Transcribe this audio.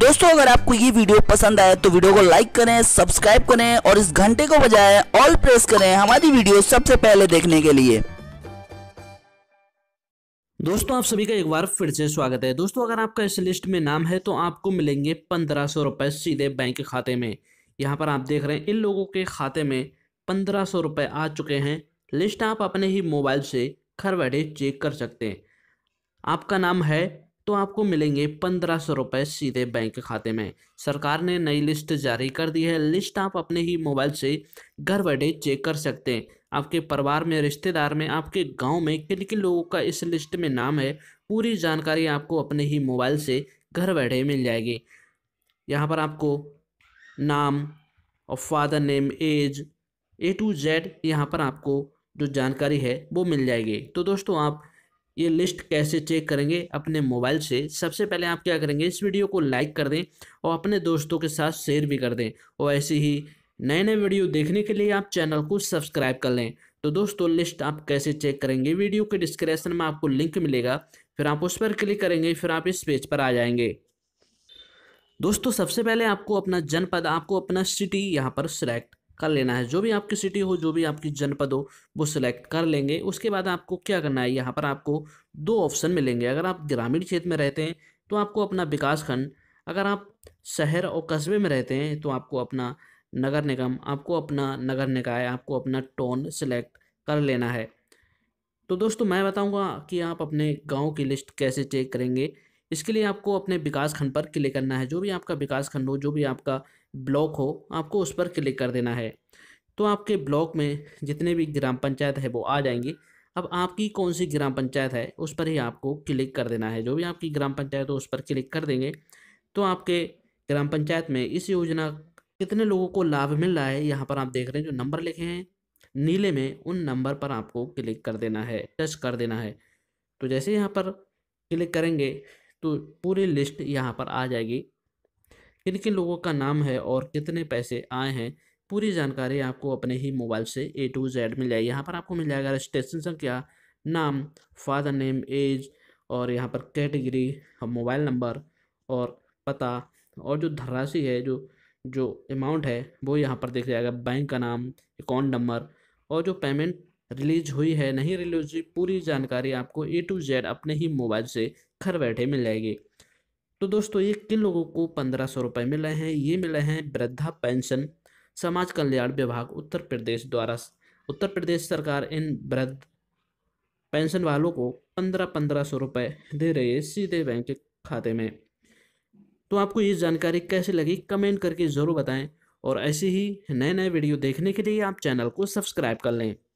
दोस्तों अगर आपको ये वीडियो पसंद आए तो वीडियो को लाइक करें सब्सक्राइब करें और इस घंटे को बजाय ऑल प्रेस करें हमारी वीडियो सबसे पहले देखने के लिए दोस्तों आप सभी का एक बार फिर से स्वागत है दोस्तों अगर आपका इस लिस्ट में नाम है तो आपको मिलेंगे पंद्रह सौ रुपए सीधे बैंक खाते में यहाँ पर आप देख रहे हैं इन लोगों के खाते में पंद्रह सौ रुपए आ चुके हैं लिस्ट आप अपने ही मोबाइल से घर बैठे चेक कर सकते हैं आपका नाम है तो आपको मिलेंगे पंद्रह सौ रुपये सीधे बैंक खाते में सरकार ने नई लिस्ट जारी कर दी है लिस्ट आप अपने ही मोबाइल से घर बैठे चेक कर सकते हैं आपके परिवार में रिश्तेदार में आपके गांव में किन किन लोगों का इस लिस्ट में नाम है पूरी जानकारी आपको अपने ही मोबाइल से घर बैठे मिल जाएगी यहाँ पर आपको नाम और father name as A to Z यहाँ पर आपको जो जानकारी है वो मिल जाएगी तो दोस्तों आप ये लिस्ट कैसे चेक करेंगे अपने मोबाइल से सबसे पहले आप क्या करेंगे इस वीडियो को लाइक कर दें और अपने दोस्तों के साथ शेयर भी कर दें और ऐसे ही नए नए वीडियो देखने के लिए आप चैनल को सब्सक्राइब कर लें तो दोस्तों लिस्ट आप कैसे चेक करेंगे वीडियो के डिस्क्रिप्शन में आपको लिंक मिलेगा फिर आप उस पर क्लिक करेंगे फिर आप इस पेज पर आ जाएंगे दोस्तों सबसे पहले आपको अपना जनपद आपको अपना सिटी यहाँ पर सिलेक्ट कर लेना है जो भी आपकी सिटी हो जो भी आपकी जनपद हो वो सिलेक्ट कर लेंगे उसके बाद आपको क्या करना है यहाँ पर आपको दो ऑप्शन मिलेंगे अगर आप ग्रामीण क्षेत्र में रहते हैं तो आपको अपना विकास खंड अगर आप शहर और कस्बे में रहते हैं तो आपको अपना नगर निगम आपको अपना नगर निकाय आपको अपना टोन सिलेक्ट कर लेना है तो दोस्तों मैं बताऊंगा कि आप अपने गांव की लिस्ट कैसे चेक करेंगे इसके लिए आपको अपने विकास खंड पर क्लिक करना है जो भी आपका विकास खंड हो जो भी आपका ब्लॉक हो आपको उस पर क्लिक कर देना है तो आपके ब्लॉक में जितने भी ग्राम पंचायत है वो आ जाएंगी अब आपकी कौन सी ग्राम पंचायत है उस पर ही आपको क्लिक कर देना है जो भी आपकी ग्राम पंचायत हो उस पर क्लिक कर देंगे तो आपके ग्राम पंचायत में इस योजना कितने लोगों को लाभ मिल रहा है यहाँ पर आप देख रहे हैं जो नंबर लिखे हैं नीले में उन नंबर पर आपको क्लिक कर देना है टच कर देना है तो जैसे यहाँ पर क्लिक करेंगे तो पूरी लिस्ट यहाँ पर आ जाएगी किन किन लोगों का नाम है और कितने पैसे आए हैं पूरी जानकारी आपको अपने ही मोबाइल से ए टू जेड मिल जाएगी यहाँ पर आपको मिल जाएगा रजिस्ट्रेशन संख्या नाम फादर नेम एज और यहाँ पर कैटेगरी मोबाइल नंबर और पता और जो धनराशि है जो जो अमाउंट है वो यहाँ पर देख जाएगा बैंक का नाम अकाउंट नंबर और जो पेमेंट रिलीज हुई है नहीं रिलीज हुई पूरी जानकारी आपको ए टू जेड अपने ही मोबाइल से घर बैठे मिल जाएगी तो दोस्तों ये किन लोगों को पंद्रह सौ रुपये मिले हैं ये मिले हैं वृद्धा पेंशन समाज कल्याण विभाग उत्तर प्रदेश द्वारा उत्तर प्रदेश सरकार इन वृद्ध पेंशन वालों को पंद्रह पंद्रह सौ रुपये दे रही है सीधे बैंक के खाते में तो आपको ये जानकारी कैसे लगी कमेंट करके ज़रूर बताएं और ऐसे ही नए नए वीडियो देखने के लिए आप चैनल को सब्सक्राइब कर लें